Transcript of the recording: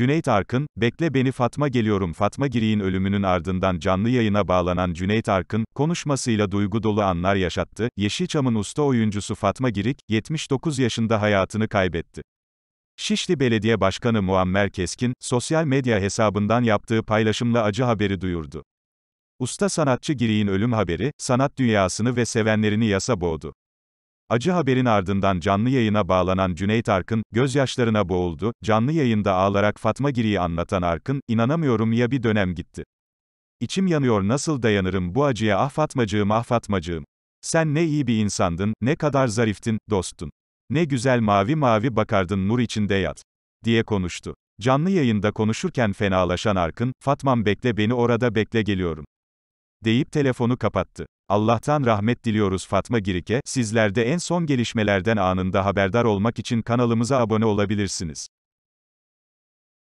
Cüneyt Arkın, Bekle Beni Fatma Geliyorum Fatma Giri'nin ölümünün ardından canlı yayına bağlanan Cüneyt Arkın, konuşmasıyla duygu dolu anlar yaşattı, Yeşilçam'ın usta oyuncusu Fatma Girik, 79 yaşında hayatını kaybetti. Şişli Belediye Başkanı Muammer Keskin, sosyal medya hesabından yaptığı paylaşımla acı haberi duyurdu. Usta sanatçı Giri'nin ölüm haberi, sanat dünyasını ve sevenlerini yasa boğdu. Acı haberin ardından canlı yayına bağlanan Cüneyt Arkın, gözyaşlarına boğuldu, canlı yayında ağlarak Fatma Giri'yi anlatan Arkın, inanamıyorum ya bir dönem gitti. İçim yanıyor nasıl dayanırım bu acıya ah Fatmacığım ah Fatmacığım. Sen ne iyi bir insandın, ne kadar zariftin, dostun. Ne güzel mavi mavi bakardın nur içinde yat. Diye konuştu. Canlı yayında konuşurken fenalaşan Arkın, Fatmam bekle beni orada bekle geliyorum deyip telefonu kapattı. Allah'tan rahmet diliyoruz Fatma Girike, sizler de en son gelişmelerden anında haberdar olmak için kanalımıza abone olabilirsiniz.